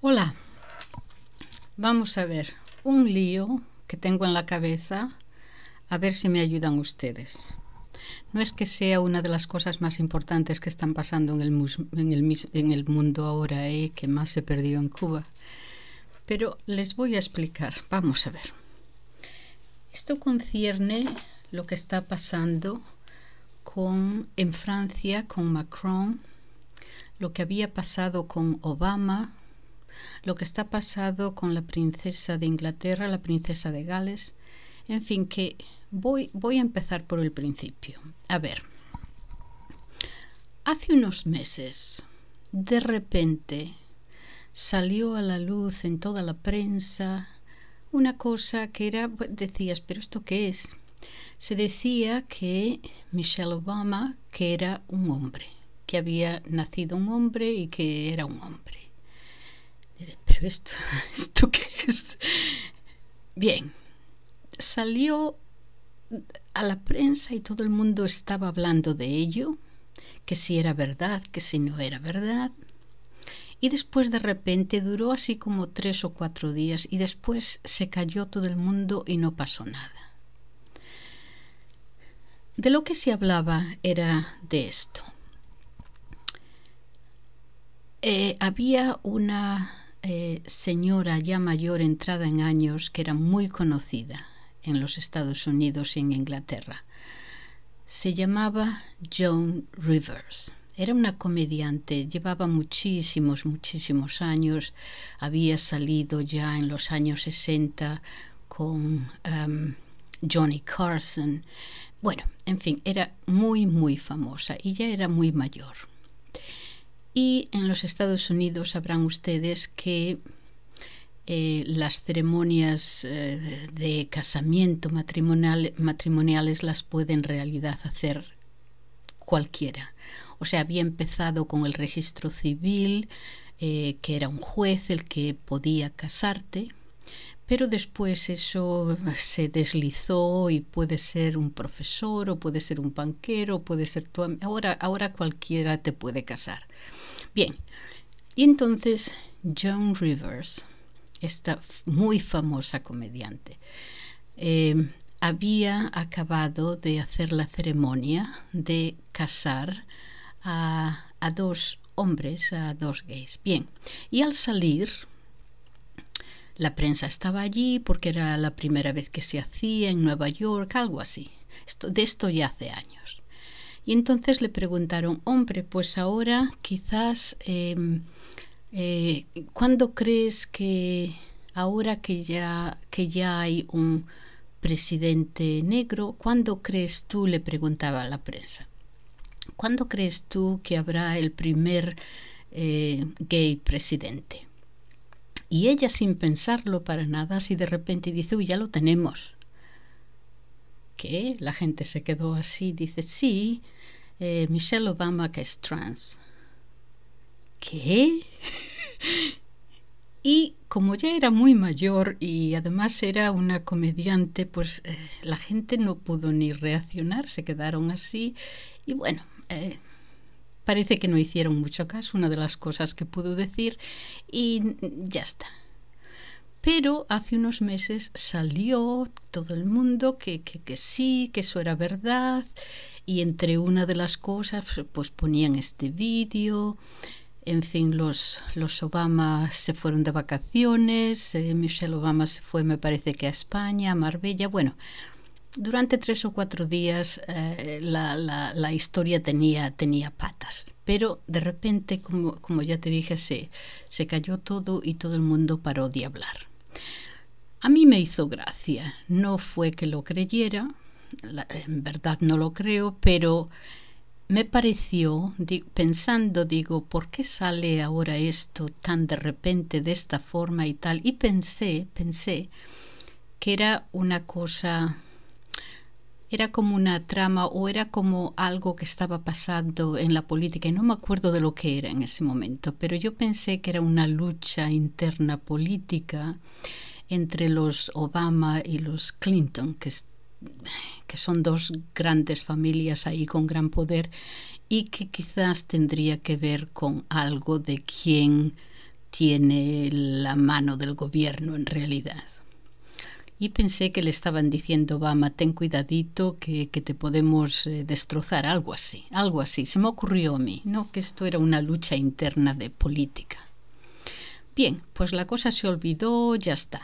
Hola, vamos a ver un lío que tengo en la cabeza, a ver si me ayudan ustedes. No es que sea una de las cosas más importantes que están pasando en el, en el, mundo ahora eh, que más se perdió en Cuba, pero les voy a explicar, vamos a ver. Esto concierne lo que está pasando con, en Francia con Macron, lo que había pasado con Obama, lo que está pasado con la princesa de Inglaterra, la princesa de Gales. En fin, que voy, a empezar por el principio. A ver, hace unos meses, de repente, salió a la luz en toda la prensa una cosa que era, decías, pero ¿esto qué es? Se decía que Michelle Obama, que era un hombre, que había nacido un hombre y que era un hombre. esto, qué es? Bien, salió a la prensa y todo el mundo estaba hablando de ello, que si era verdad, que si no era verdad. Y después de repente duró así como tres o cuatro días y después se cayó todo el mundo y no pasó nada. De lo que se hablaba era de esto. Eh, había una eh, señora ya mayor entrada en años que era muy conocida en los Estados Unidos y en Inglaterra. Se llamaba Joan Rivers. Era una comediante, llevaba muchísimos, muchísimos años, había salido ya en los años 60 con em, Johnny Carson. Bueno, en fin, era muy, muy famosa y ya era muy mayor. Y en los Estados Unidos sabrán ustedes que eh, las ceremonias eh, de casamiento matrimoniales las puede en realidad hacer cualquiera. O sea, había empezado con el registro civil, eh, que era un juez el que podía casarte, pero después eso se deslizó y puede ser un profesor o puede ser un banquero, puede ser Ahora, ahora cualquiera te puede casar. Bien, y entonces Joan Rivers, esta muy famosa comediante, em, había acabado de hacer la ceremonia de casar a, dos hombres, a dos gays. Bien, y al salir, la prensa estaba allí porque era la primera vez que se hacía en Nueva York, algo así. de esto ya hace años. Y entonces le preguntaron, hombre, pues ahora quizás, em, eh, ¿cuándo crees que ahora que ya, que ya hay un presidente negro, ¿cuándo crees tú, le preguntaba a la prensa, ¿cuándo crees tú que habrá el primer eh, gay presidente? Y ella sin pensarlo para nada, así de repente dice, uy, ya lo tenemos. ¿Qué? La gente se quedó así, dice, sí, eh, Michelle Obama que es trans. ¿Qué? y como ya era muy mayor y además era una comediante, pues eh, la gente no pudo ni reaccionar, se quedaron así y bueno, eh, parece que no hicieron mucho caso, una de las cosas que pudo decir y ya está. Pero hace unos meses salió todo el mundo que, que, que sí, que eso era verdad, y entre una de las cosas pues ponían este vídeo, en fin, los, los Obama se fueron de vacaciones, eh, Michelle Obama se fue, me parece que a España, a Marbella. Bueno, durante tres o cuatro días eh, la, la, historia tenía, tenía patas, pero de repente, como, como ya te dije, se, se cayó todo y todo el mundo paró de hablar. A mí me hizo gracia, no fue que lo creyera, en verdad no lo creo, pero me pareció, pensando, digo, ¿por qué sale ahora esto tan de repente de esta forma y tal? Y pensé, pensé que era una cosa era como una trama o era como algo que estaba pasando en la política y no me acuerdo de lo que era en ese momento, pero yo pensé que era una lucha interna política entre los Obama y los Clinton, que, que son dos grandes familias ahí con gran poder y que quizás tendría que ver con algo de quién tiene la mano del gobierno en realidad y pensé que le estaban diciendo, Obama, ten cuidadito, que, te podemos eh, destrozar, algo así, algo así. Se me ocurrió a mí, ¿no? Que esto era una lucha interna de política. Bien, pues la cosa se olvidó, ya está.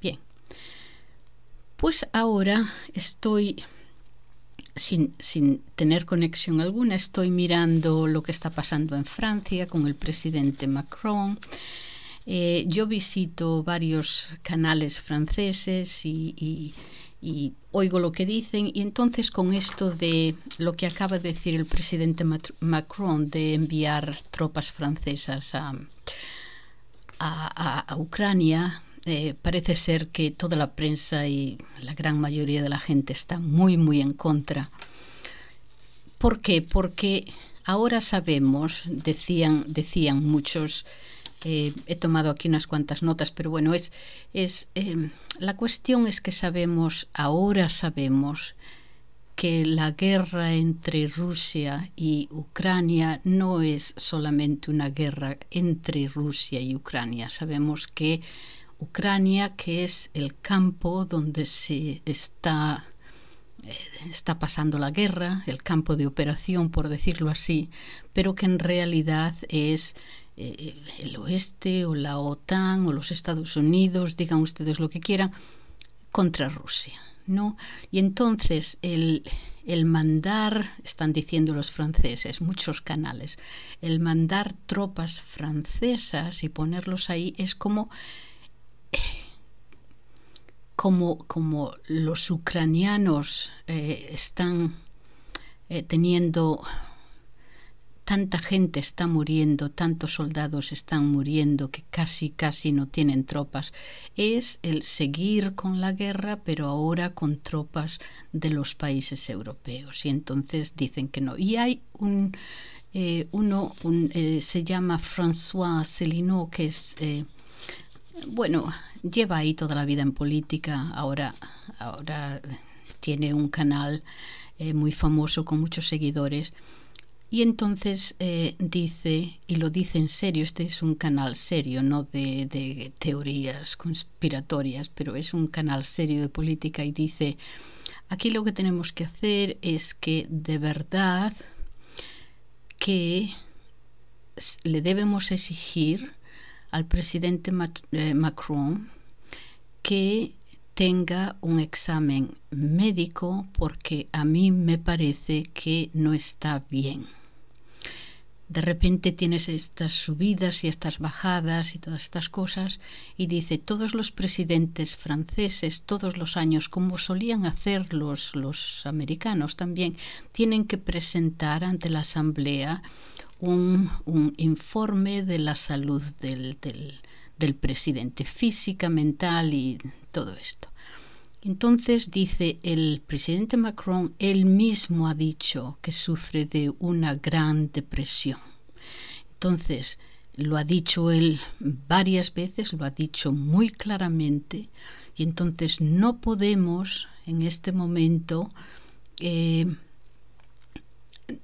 Bien. Pues ahora estoy sin, sin, tener conexión alguna, estoy mirando lo que está pasando en Francia con el presidente Macron, eh, yo visito varios canales franceses y, oigo lo que dicen y entonces con esto de lo que acaba de decir el presidente Macron de enviar tropas francesas a, Ucrania, eh, parece ser que toda la prensa y la gran mayoría de la gente está muy, muy en contra. ¿Por qué? Porque ahora sabemos, decían, decían muchos, he tomado aquí unas cuantas notas, pero bueno, es, es em, la cuestión es que sabemos, ahora sabemos, que la guerra entre Rusia y Ucrania no es solamente una guerra entre Rusia y Ucrania. Sabemos que Ucrania, que es el campo donde se está, eh, está pasando la guerra, el campo de operación, por decirlo así, pero que en realidad es eh, el oeste o la OTAN o los Estados Unidos, digan ustedes lo que quieran, contra Rusia. ¿no? Y entonces el, mandar, están diciendo los franceses, muchos canales, el mandar tropas francesas y ponerlos ahí es como... Eh, como, como, los ucranianos eh, están teniendo tanta gente está muriendo, tantos soldados están muriendo que casi, casi no tienen tropas. Es el seguir con la guerra, pero ahora con tropas de los países europeos. Y entonces dicen que no. Y hay un, eh, uno, eh, se llama François Célineau, que es, eh, bueno, lleva ahí toda la vida en política, ahora, ahora tiene un canal muy famoso con muchos seguidores y entonces eh, dice, y lo dice en serio, este es un canal serio, no de, de, teorías conspiratorias, pero es un canal serio de política y dice, aquí lo que tenemos que hacer es que de verdad que le debemos exigir al presidente eh, Macron que tenga un examen médico porque a mí me parece que no está bien. De repente tienes estas subidas y estas bajadas y todas estas cosas y dice todos los presidentes franceses todos los años, como solían hacer los, americanos también, tienen que presentar ante la Asamblea un, un informe de la salud del, del, del presidente física, mental y todo esto. Entonces dice, el presidente Macron, él mismo ha dicho que sufre de una gran depresión. Entonces, lo ha dicho él varias veces, lo ha dicho muy claramente, y entonces no podemos en este momento eh,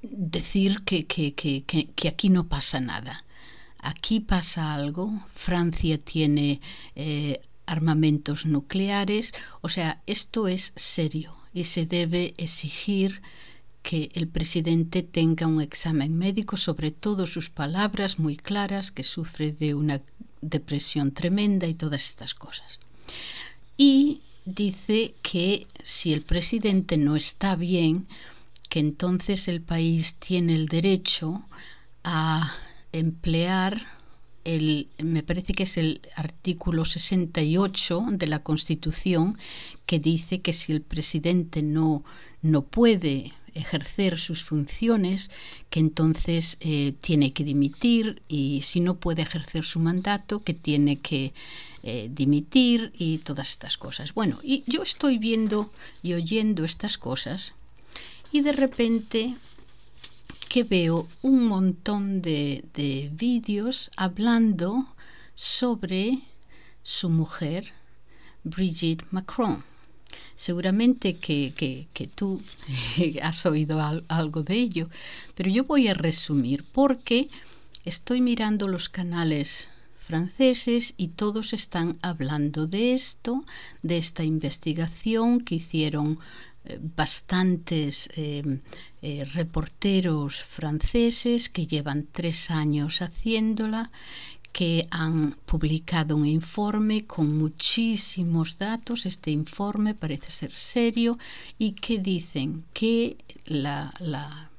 decir que, que, que, aquí no pasa nada aquí pasa algo, Francia tiene eh, armamentos nucleares, o sea, esto es serio y se debe exigir que el presidente tenga un examen médico sobre todo sus palabras muy claras, que sufre de una depresión tremenda y todas estas cosas. Y dice que si el presidente no está bien, que entonces el país tiene el derecho a emplear el, me parece que es el artículo 68 de la Constitución que dice que si el presidente no, no puede ejercer sus funciones, que entonces eh, tiene que dimitir y si no puede ejercer su mandato, que tiene que eh, dimitir y todas estas cosas. Bueno, y yo estoy viendo y oyendo estas cosas y de repente que veo un montón de, vídeos hablando sobre su mujer, Brigitte Macron. Seguramente que, tú has oído algo de ello, pero yo voy a resumir porque estoy mirando los canales franceses y todos están hablando de esto, de esta investigación que hicieron eh, bastantes eh, eh, reporteros franceses que llevan tres años haciéndola, que han publicado un informe con muchísimos datos, este informe parece ser serio, y que dicen que la, la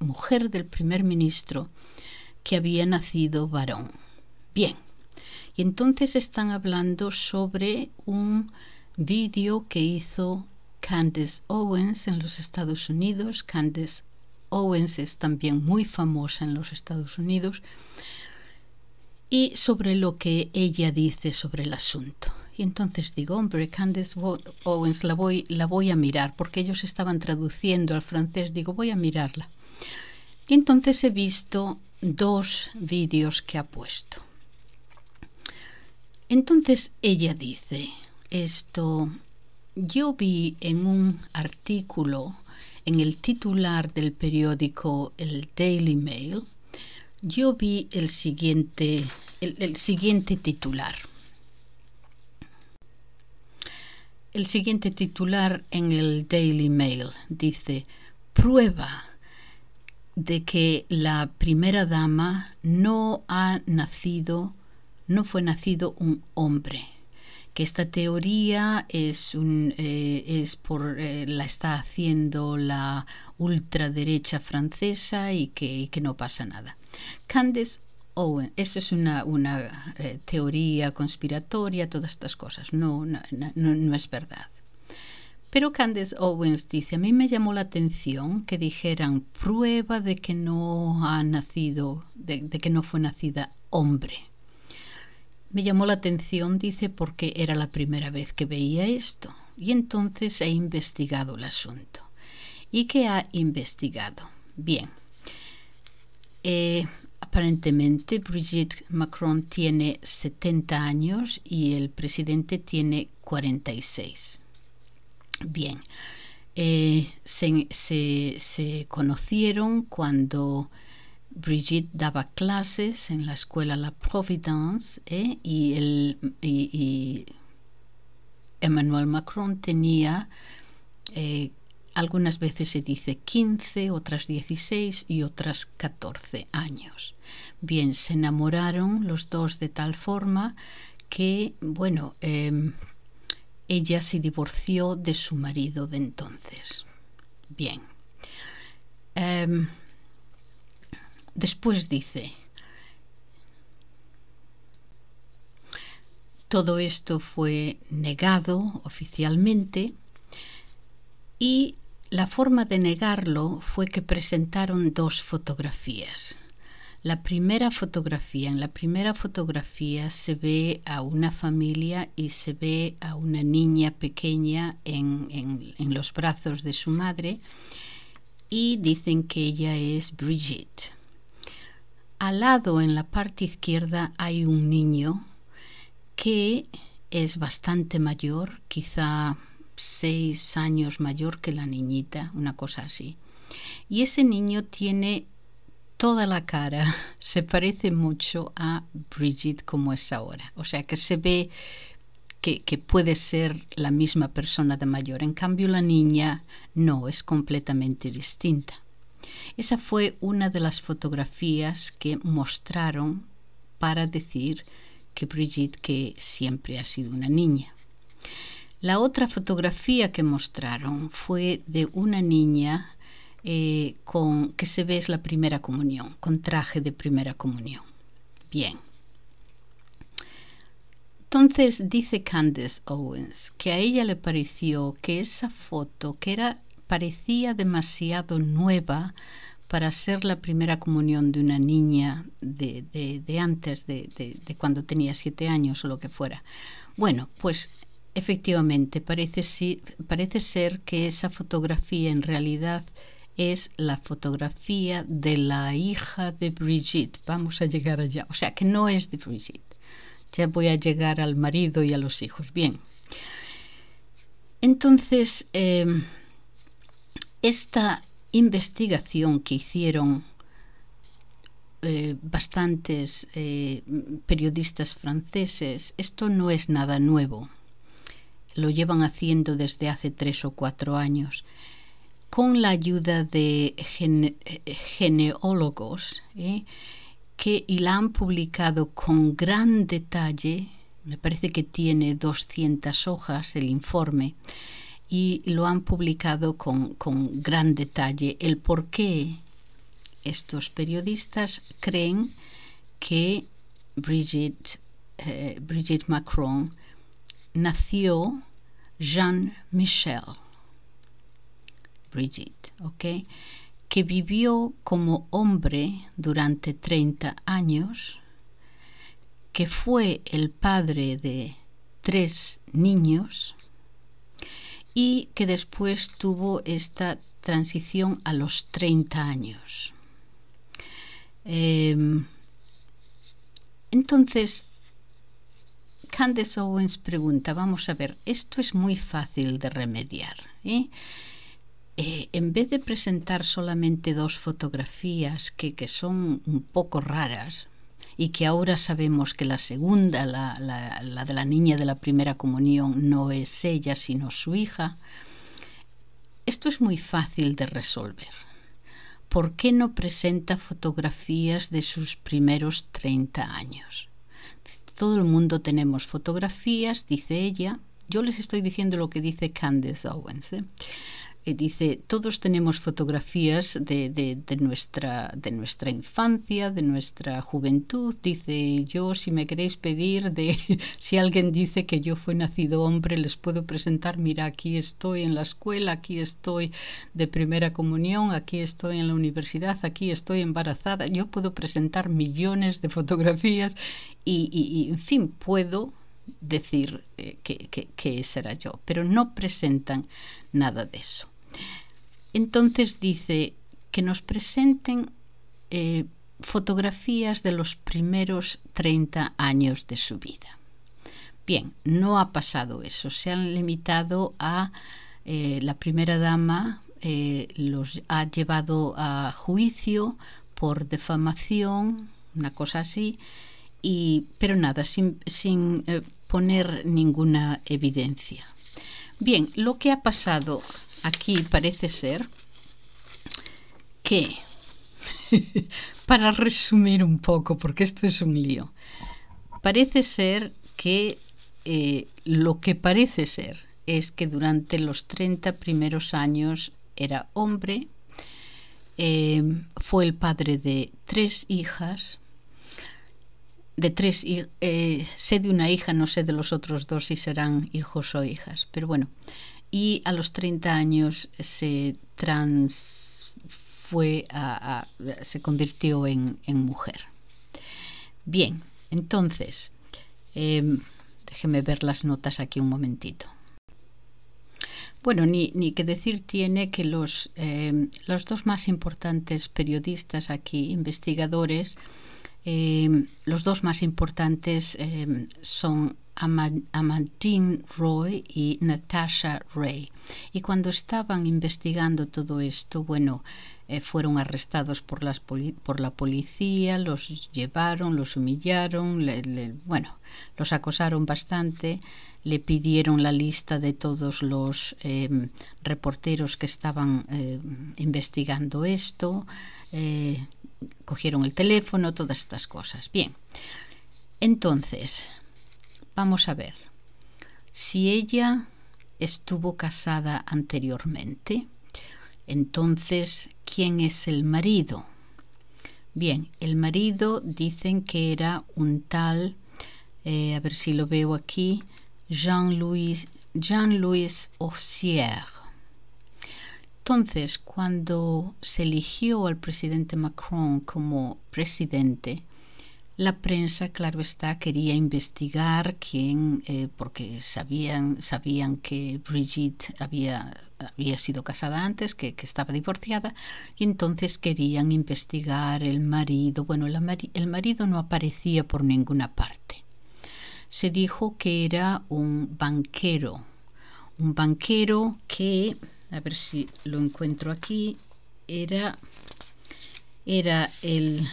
mujer del primer ministro que había nacido varón. Bien, y entonces están hablando sobre un vídeo que hizo Candace Owens en los Estados Unidos. Candace Owens es también muy famosa en los Estados Unidos. Y sobre lo que ella dice sobre el asunto. Y entonces digo, hombre, Candace Owens, la voy, la voy a mirar, porque ellos estaban traduciendo al francés, digo, voy a mirarla. Y entonces he visto dos vídeos que ha puesto. Entonces ella dice, esto yo vi en un artículo en el titular del periódico El Daily Mail, yo vi el siguiente, el, siguiente titular. El siguiente titular en el Daily Mail dice, prueba de que la primera dama no ha nacido, no fue nacido un hombre que esta teoría es, un, eh, es por, eh, la está haciendo la ultraderecha francesa y que, no pasa nada. Candace Owens, eso es una, eh, teoría conspiratoria, todas estas cosas, no, no, es verdad. Pero Candace Owens dice, a mí me llamó la atención que dijeran prueba de que no ha nacido, de que no fue nacida hombre. Me llamó la atención, dice, porque era la primera vez que veía esto y entonces he investigado el asunto. ¿Y qué ha investigado? Bien, eh, aparentemente Brigitte Macron tiene 70 años y el presidente tiene 46. Bien, eh, se conocieron cuando Brigitte daba clases en la escuela La Providence eh, y, Emmanuel Macron tenía, eh, algunas veces se dice 15, otras 16 y otras 14 años. Bien, se enamoraron los dos de tal forma que, bueno, em, ella se divorció de su marido de entonces. Bien. Em, Después dice, todo esto fue negado oficialmente y la forma de negarlo fue que presentaron dos fotografías. La primera fotografía, en la primera fotografía se ve a una familia y se ve a una niña pequeña en, los brazos de su madre y dicen que ella es Bridget. Al lado en la parte izquierda hay un niño que es bastante mayor, quizá seis años mayor que la niñita, una cosa así. Y ese niño tiene toda la cara, se parece mucho a Bridget como es ahora. O sea que se ve que, que, puede ser la misma persona de mayor. En cambio, la niña no, es completamente distinta. Esa fue una de las fotografías que mostraron para decir que Brigitte que siempre ha sido una niña. La otra fotografía que mostraron fue de una niña eh, con, que se ve es la primera comunión, con traje de primera comunión. Bien. Entonces dice Candace Owens que a ella le pareció que esa foto, que era parecía demasiado nueva para ser la primera comunión de una niña de, antes, de, cuando tenía siete años o lo que fuera. Bueno, pues efectivamente, parece, parece ser que esa fotografía en realidad es la fotografía de la hija de Brigitte. Vamos a llegar allá. O sea, que no es de Brigitte. Ya voy a llegar al marido y a los hijos. Bien. Entonces, em, esta investigación que hicieron eh, bastantes eh, periodistas franceses, esto no es nada nuevo. Lo llevan haciendo desde hace tres o cuatro años. Con la ayuda de geneólogos eh, que y la han publicado con gran detalle, me parece que tiene 200 hojas el informe, y lo han publicado con, gran detalle el por qué estos periodistas creen que Brigitte, eh, Macron nació Jean Michel. Brigitte, Que vivió como hombre durante 30 años, que fue el padre de tres niños, y que después tuvo esta transición a los 30 años. Em, entonces, Candace Owens pregunta, vamos a ver, esto es muy fácil de remediar. ¿eh? Eh, en vez de presentar solamente dos fotografías que, que son un poco raras, y que ahora sabemos que la segunda, la, de la niña de la primera comunión, no es ella, sino su hija, esto es muy fácil de resolver. ¿Por qué no presenta fotografías de sus primeros 30 años? Todo el mundo tenemos fotografías, dice ella. Yo les estoy diciendo lo que dice Candace Owens. ¿eh? dice, todos tenemos fotografías de, nuestra, de nuestra infancia, de nuestra juventud. Dice, yo si me queréis pedir, de si alguien dice que yo fui nacido hombre, les puedo presentar, mira, aquí estoy en la escuela, aquí estoy de primera comunión, aquí estoy en la universidad, aquí estoy embarazada. Yo puedo presentar millones de fotografías y, en fin, puedo decir eh, que, que, que yo, pero no presentan nada de eso. Entonces dice que nos presenten eh, fotografías de los primeros 30 años de su vida. Bien, no ha pasado eso, se han limitado a eh, la primera dama, eh, los ha llevado a juicio por defamación, una cosa así, y, pero nada, sin, poner ninguna evidencia. Bien, lo que ha pasado aquí parece ser que, para resumir un poco, porque esto es un lío, parece ser que eh, lo que parece ser es que durante los 30 primeros años era hombre, eh, fue el padre de tres hijas, de tres, eh, sé de una hija, no sé de los otros dos si serán hijos o hijas, pero bueno, y a los 30 años se trans fue se convirtió en, mujer. Bien, entonces, déjenme déjeme ver las notas aquí un momentito. Bueno, ni, ni que decir tiene que los, em, los dos más importantes periodistas aquí, investigadores, em, los dos más importantes em, son Amandine Roy y Natasha Ray. Y cuando estaban investigando todo esto, bueno, eh, fueron arrestados por, la policía, los llevaron, los humillaron, bueno, los acosaron bastante, le pidieron la lista de todos los em, reporteros que estaban em, investigando esto, eh, cogieron el teléfono, todas estas cosas. Bien, entonces, Vamos a ver. Si ella estuvo casada anteriormente, entonces, ¿quién es el marido? Bien, el marido dicen que era un tal, eh, a ver si lo veo aquí, Jean-Louis Jean -Louis Entonces, cuando se eligió al presidente Macron como presidente, la prensa, claro está, quería investigar quién, eh, porque sabían, sabían que Brigitte había, había sido casada antes, que, estaba divorciada, y entonces querían investigar el marido. Bueno, el marido no aparecía por ninguna parte. Se dijo que era un banquero, un banquero que, a ver si lo encuentro aquí, era, era el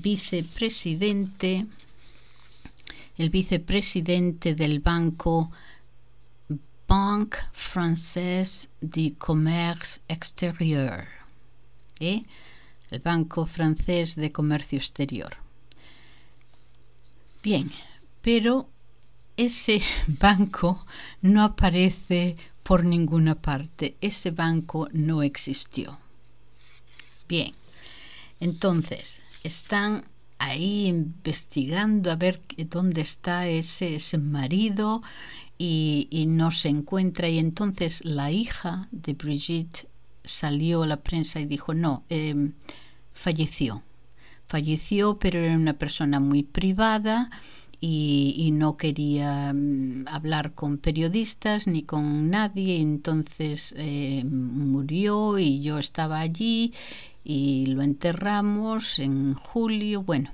vicepresidente, el vicepresidente del Banco Banque Française de Commerce Extérieur, ¿eh? el Banco Francés de Comercio Exterior. Bien, pero ese banco no aparece por ninguna parte. Ese banco no existió. Bien, entonces, están ahí investigando a ver dónde está ese, marido y, no se encuentra. Y entonces la hija de Brigitte salió a la prensa y dijo, no, em, falleció. Falleció, pero era una persona muy privada y, no quería mm, hablar con periodistas ni con nadie. Entonces eh, murió y yo estaba allí y lo enterramos en julio. Bueno,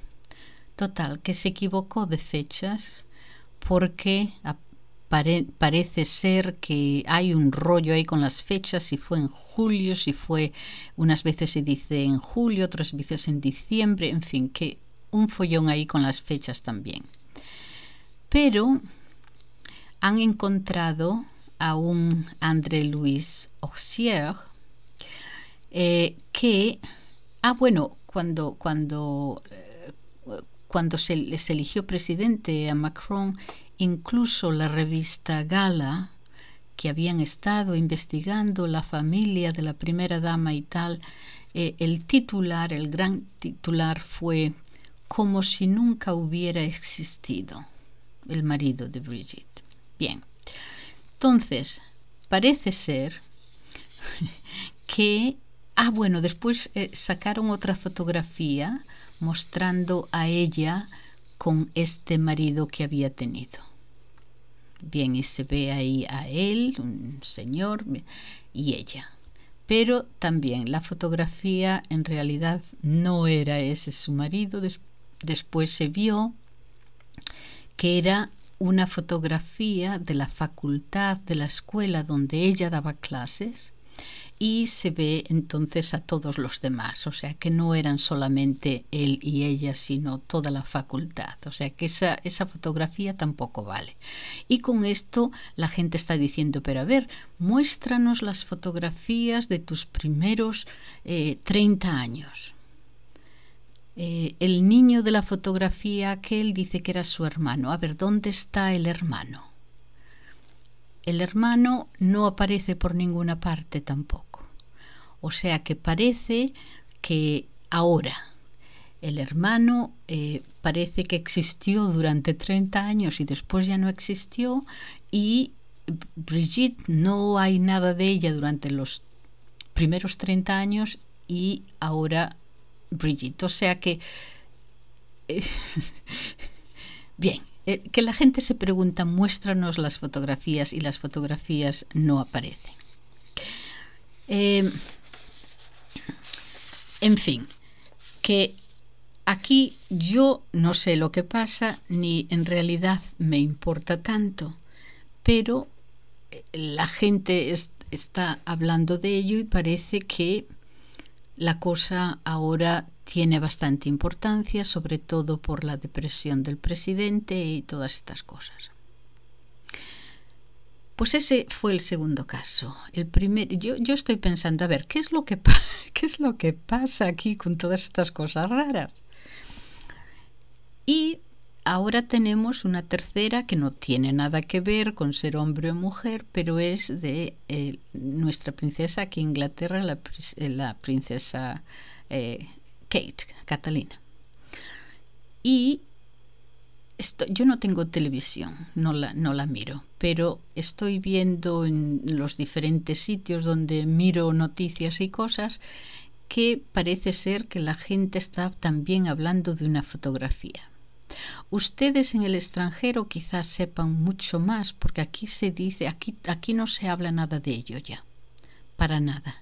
total, que se equivocó de fechas porque parece ser que hay un rollo ahí con las fechas, si fue en julio, si fue unas veces se dice en julio, otras veces en diciembre, en fin, que un follón ahí con las fechas también pero han encontrado a un André Luis Auxier eh, que, ah bueno, cuando, cuando, eh, cuando se, les eligió presidente a Macron, incluso la revista Gala, que habían estado investigando la familia de la primera dama y tal, eh, el titular, el gran titular fue como si nunca hubiera existido el marido de Brigitte... Bien, entonces parece ser que... Ah, bueno, después eh, sacaron otra fotografía mostrando a ella con este marido que había tenido. Bien, y se ve ahí a él, un señor, y ella. Pero también la fotografía en realidad no era ese su marido. después se vio que era una fotografía de la facultad de la escuela donde ella daba clases y se ve entonces a todos los demás, o sea que no eran solamente él y ella, sino toda la facultad, o sea que esa, esa fotografía tampoco vale. Y con esto la gente está diciendo, pero a ver, muéstranos las fotografías de tus primeros 30 eh, años. Eh, el niño de la fotografía que él dice que era su hermano. A ver, ¿dónde está el hermano? El hermano no aparece por ninguna parte tampoco. O sea que parece que ahora el hermano eh, parece que existió durante 30 años y después ya no existió y Brigitte no hay nada de ella durante los primeros 30 años y ahora o sea que... Eh, bien, eh, que la gente se pregunta, muéstranos las fotografías y las fotografías no aparecen. Em, en fin, que aquí yo no sé lo que pasa ni en realidad me importa tanto, pero eh, la gente está hablando de ello y parece que la cosa ahora tiene bastante importancia, sobre todo por la depresión del presidente y todas estas cosas. Pues ese fue el segundo caso. El primer, yo, estoy pensando, a ver, ¿qué es, lo que ¿qué es lo que pasa aquí con todas estas cosas raras? Y Ahora tenemos una tercera que no tiene nada que ver con ser hombre o mujer, pero es de eh, nuestra princesa aquí en Inglaterra, la, eh, princesa eh, Kate, Catalina. Y yo no tengo televisión, no la miro, pero estoy viendo en los diferentes sitios donde miro noticias y cosas que parece ser que la gente está también hablando de una fotografía Ustedes en el extranjero quizás sepan mucho más porque aquí se dice, aquí, aquí no se habla nada de ello ya, para nada.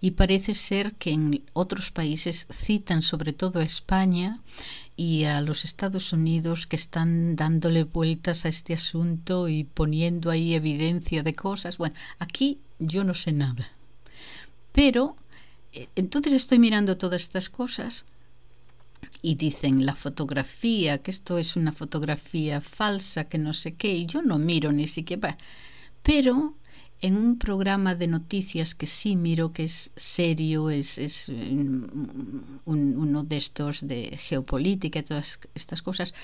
Y parece ser que en otros países citan sobre todo a España y a los Estados Unidos que están dándole vueltas a este asunto y poniendo ahí evidencia de cosas. Bueno, aquí yo no sé nada. Pero eh, entonces estoy mirando todas estas cosas y dicen la fotografía, que esto es una fotografía falsa, que no sé qué, y yo no miro ni siquiera. Pero en un programa de noticias que sí miro que es serio, es, mm, uno de estos de geopolítica todas estas cosas,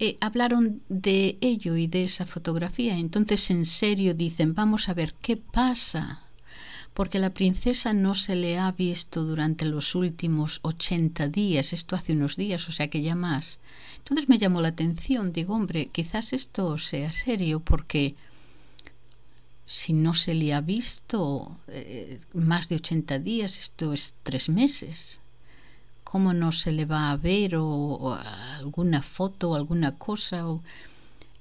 eh, hablaron de ello y de esa fotografía. Entonces en serio dicen, vamos a ver qué pasa porque la princesa no se le ha visto durante los últimos 80 días, esto hace unos días, o sea que ya más. Entonces me llamó la atención, digo, hombre, quizás esto sea serio porque si no se le ha visto eh, más de 80 días, esto es tres meses. ¿Cómo no se le va a ver alguna foto alguna cosa? O...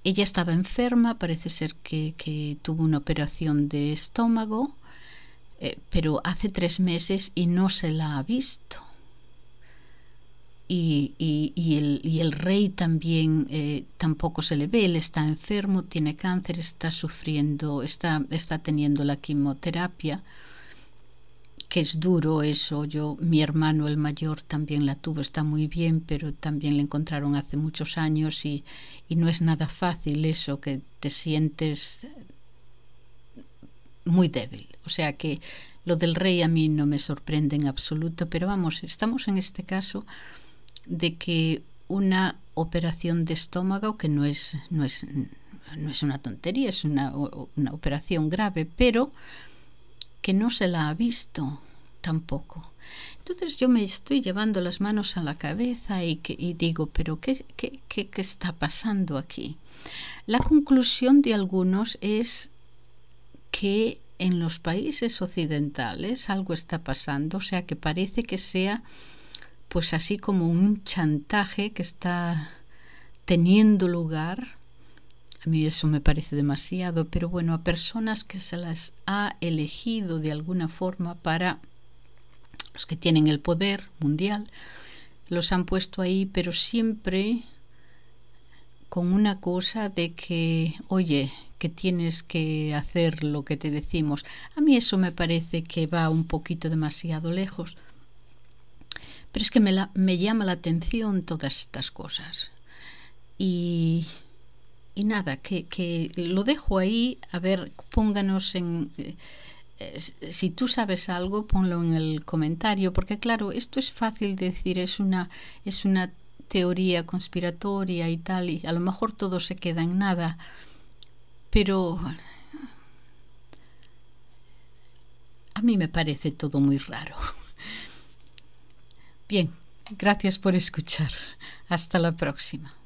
Ella estaba enferma, parece ser que, que tuvo una operación de estómago eh, pero hace tres meses y no se la ha visto. Y, el, rey también eh, tampoco se le ve, él está enfermo, tiene cáncer, está sufriendo, está, está teniendo la quimioterapia, que es duro eso. Yo, mi hermano el mayor también la tuvo, está muy bien, pero también le encontraron hace muchos años y, y no es nada fácil eso, que te sientes muy débil. O sea que lo del rey a mí no me sorprende en absoluto, pero vamos, estamos en este caso de que una operación de estómago, que no es, no es, no es una tontería, es una, operación grave, pero que no se la ha visto tampoco. Entonces yo me estoy llevando las manos a la cabeza y, que, y digo, pero qué, qué, qué, qué está pasando aquí? La conclusión de algunos es que en los países occidentales algo está pasando, o sea que parece que sea pues así como un chantaje que está teniendo lugar. A mí eso me parece demasiado, pero bueno, a personas que se las ha elegido de alguna forma para los que tienen el poder mundial, los han puesto ahí, pero siempre con una cosa de que, oye, que tienes que hacer lo que te decimos. A mí eso me parece que va un poquito demasiado lejos. Pero es que me, llama la atención todas estas cosas. Y, y nada, que, que, lo dejo ahí. A ver, pónganos en... Eh, si tú sabes algo, ponlo en el comentario, porque claro, esto es fácil decir, es una, es una teoría conspiratoria y tal, y a lo mejor todo se queda en nada, pero a mí me parece todo muy raro. Bien, gracias por escuchar. Hasta la próxima.